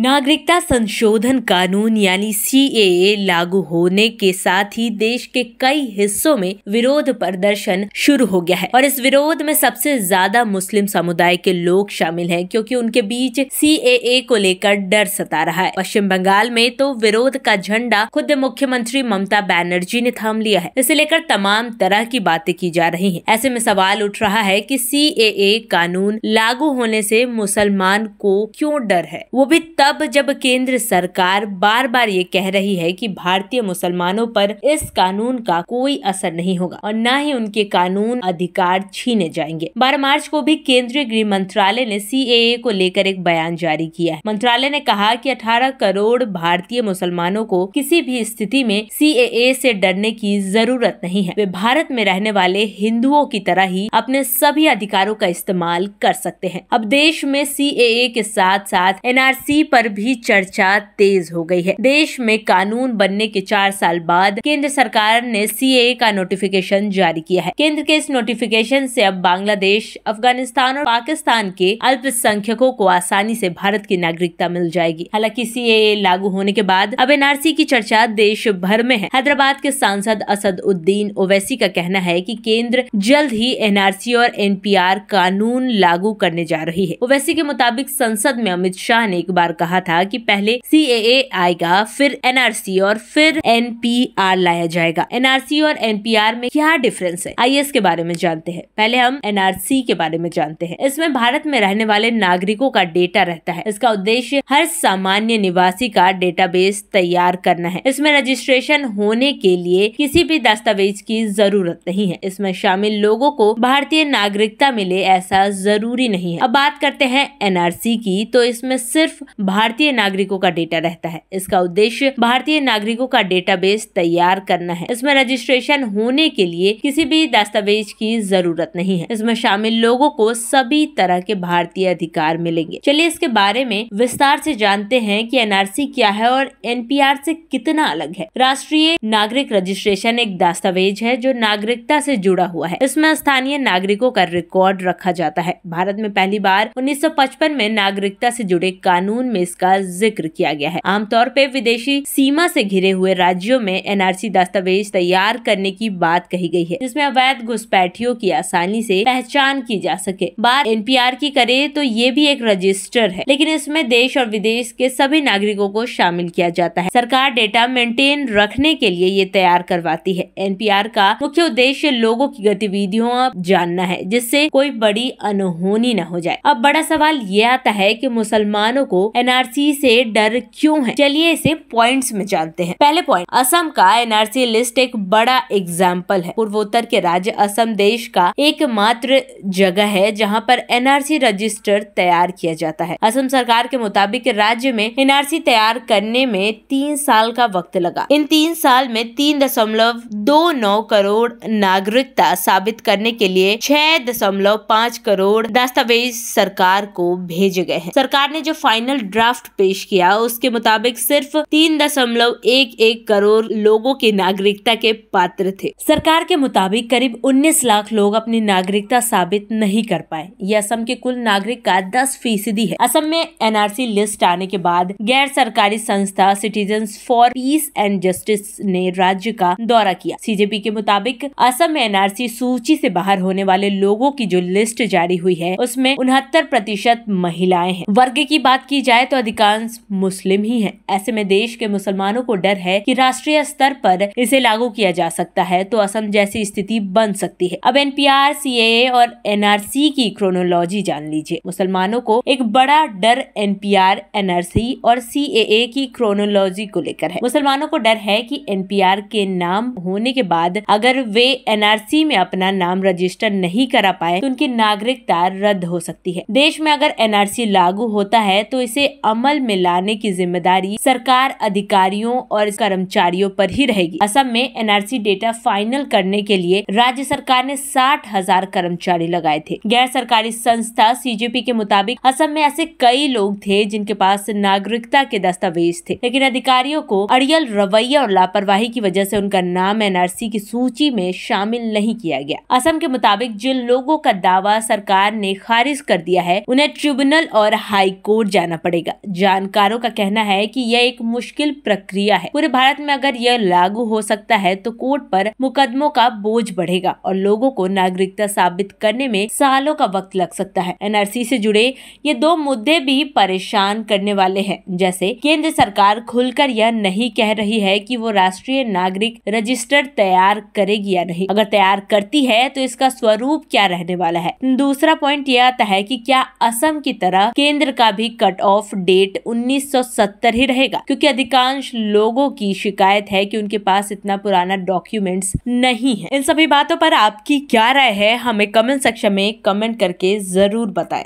नागरिकता संशोधन कानून यानी सी लागू होने के साथ ही देश के कई हिस्सों में विरोध प्रदर्शन शुरू हो गया है और इस विरोध में सबसे ज्यादा मुस्लिम समुदाय के लोग शामिल हैं क्योंकि उनके बीच सी को लेकर डर सता रहा है पश्चिम बंगाल में तो विरोध का झंडा खुद मुख्यमंत्री ममता बैनर्जी ने थाम लिया है इसे लेकर तमाम तरह की बातें की जा रही है ऐसे में सवाल उठ रहा है की सी कानून लागू होने से मुसलमान को क्यों डर है वो भी तब तब जब केंद्र सरकार बार बार ये कह रही है कि भारतीय मुसलमानों पर इस कानून का कोई असर नहीं होगा और न ही उनके कानून अधिकार छीने जाएंगे बारह मार्च को भी केंद्रीय गृह मंत्रालय ने सी को लेकर एक बयान जारी किया है मंत्रालय ने कहा कि 18 करोड़ भारतीय मुसलमानों को किसी भी स्थिति में सी से डरने की जरूरत नहीं है वे भारत में रहने वाले हिंदुओं की तरह ही अपने सभी अधिकारों का इस्तेमाल कर सकते हैं अब देश में सी के साथ साथ एनआरसी पर पर भी चर्चा तेज हो गई है देश में कानून बनने के चार साल बाद केंद्र सरकार ने सी का नोटिफिकेशन जारी किया है केंद्र के इस नोटिफिकेशन से अब बांग्लादेश अफगानिस्तान और पाकिस्तान के अल्पसंख्यकों को आसानी से भारत की नागरिकता मिल जाएगी हालांकि सी लागू होने के बाद अब एनआरसी की चर्चा देश भर में है हैदराबाद के सांसद उद्दीन ओवैसी का कहना है कि केंद्र जल्द ही एनआरसी और एनपीआर कानून लागू करने जा रही है ओवैसी के मुताबिक संसद में अमित शाह ने एक बार कहा कहा था कि पहले सी आएगा फिर एनआरसी और फिर एनपीआर लाया जाएगा एनआरसी और एनपीआर में क्या डिफरेंस है आईएएस के बारे में जानते हैं पहले हम एनआरसी के बारे में जानते हैं इसमें भारत में रहने वाले नागरिकों का डेटा रहता है इसका उद्देश्य हर सामान्य निवासी का डेटाबेस तैयार करना है इसमें रजिस्ट्रेशन होने के लिए किसी भी दस्तावेज की जरूरत नहीं है इसमें शामिल लोगों को भारतीय नागरिकता मिले ऐसा जरूरी नहीं है अब बात करते हैं एनआरसी की तो इसमें सिर्फ भारतीय नागरिकों का डेटा रहता है इसका उद्देश्य भारतीय नागरिकों का डेटा तैयार करना है इसमें रजिस्ट्रेशन होने के लिए किसी भी दस्तावेज की जरूरत नहीं है इसमें शामिल लोगों को सभी तरह के भारतीय अधिकार मिलेंगे चलिए इसके बारे में विस्तार से जानते हैं कि एनआरसी क्या है और एनपीआर से कितना अलग है राष्ट्रीय नागरिक रजिस्ट्रेशन एक दस्तावेज है जो नागरिकता से जुड़ा हुआ है इसमें स्थानीय नागरिकों का रिकॉर्ड रखा जाता है भारत में पहली बार 1955 में नागरिकता से जुड़े कानून में इसका जिक्र किया गया है आमतौर पर विदेशी सीमा से घिरे हुए राज्यों में एनआरसी दस्तावेज तैयार करने की बात कही गई है जिसमें अवैध घुसपैठियों की आसानी से पहचान की जा सके बात एनपीआर की करे तो ये भी एक रजिस्टर है लेकिन इसमें देश और विदेश के सभी नागरिकों को शामिल किया जाता है सरकार डेटा मेंटेन रखने के लिए ये तैयार करवाती है एनपीआर का मुख्य उद्देश्य लोगों की गतिविधियों जानना है जिससे कोई बड़ी अनहोनी न हो जाए अब बड़ा सवाल ये आता है की मुसलमानों को एनआर एनआरसी से डर क्यों है चलिए इसे पॉइंट्स में जानते हैं पहले पॉइंट असम का एनआरसी लिस्ट एक बड़ा एग्जाम्पल है पूर्वोत्तर के राज्य असम देश का एकमात्र जगह है जहाँ पर एनआरसी रजिस्टर तैयार किया जाता है असम सरकार के मुताबिक राज्य में एनआरसी तैयार करने में तीन साल का वक्त लगा इन तीन साल में तीन दशमलव दो नौ करोड़ नागरिकता साबित करने के लिए छह दशमलव पाँच करोड़ दस्तावेज सरकार को भेजे गए हैं सरकार ने जो फाइनल ड्राफ्ट ड्राफ्ट पेश किया उसके मुताबिक सिर्फ तीन दशमलव एक एक करोड़ लोगों की नागरिकता के पात्र थे सरकार के मुताबिक करीब 19 लाख लोग अपनी नागरिकता साबित नहीं कर पाए ये असम के कुल नागरिक का दस फीसदी है असम में एनआरसी लिस्ट आने के बाद गैर सरकारी संस्था Citizen for Peace and Justice ने राज्य का दौरा किया सीजेपी के मुताबिक असम में एनआरसी सूची से बाहर होने वाले लोगों की जो लिस्ट जारी हुई है उसमें उनहत्तर प्रतिशत महिलाएं हैं वर्ग की बात की जाए तो अधिकांश मुस्लिम ही हैं। ऐसे में देश के मुसलमानों को डर है कि राष्ट्रीय स्तर पर इसे लागू किया जा सकता है तो असम जैसी स्थिति बन सकती है अब सी ए और सी की क्रोनोलॉजी जान लीजिए मुसलमानों को एक बड़ा डर N N P R R C और सी ए की क्रोनोलॉजी को लेकर है मुसलमानों को डर है कि आर के नाम होने के बाद अगर वे एन आर सी में अपना नाम रजिस्टर नहीं करा पाए तो उनकी नागरिकता रद्द हो सकती है देश में अगर एनआरसी लागू होता है तो इसे अमल में लाने की जिम्मेदारी सरकार अधिकारियों और कर्मचारियों पर ही रहेगी असम में एनआरसी डेटा फाइनल करने के लिए राज्य सरकार ने साठ हजार कर्मचारी लगाए थे गैर सरकारी संस्था सीजेपी के मुताबिक असम में ऐसे कई लोग थे जिनके पास नागरिकता के दस्तावेज थे लेकिन अधिकारियों को अड़ियल रवैया और लापरवाही की वजह से उनका नाम एनआरसी की सूची में शामिल नहीं किया गया असम के मुताबिक जिन लोगों का दावा सरकार ने खारिज कर दिया है उन्हें ट्रिब्यूनल और हाई कोर्ट जाना पड़ेगा जानकारों का कहना है कि यह एक मुश्किल प्रक्रिया है पूरे भारत में अगर यह लागू हो सकता है तो कोर्ट पर मुकदमों का बोझ बढ़ेगा और लोगों को नागरिकता साबित करने में सालों का वक्त लग सकता है एनआरसी से जुड़े ये दो मुद्दे भी परेशान करने वाले हैं जैसे केंद्र सरकार खुलकर यह नहीं कह रही है कि वो राष्ट्रीय नागरिक रजिस्टर तैयार करेगी या नहीं अगर तैयार करती है तो इसका स्वरूप क्या रहने वाला है दूसरा पॉइंट यह आता है कि क्या असम की तरह केंद्र का भी कट ऑफ डेट 1970 ही रहेगा क्योंकि अधिकांश लोगों की शिकायत है कि उनके पास इतना पुराना डॉक्यूमेंट्स नहीं है इन सभी बातों पर आपकी क्या राय है हमें कमेंट सेक्शन में कमेंट करके जरूर बताएं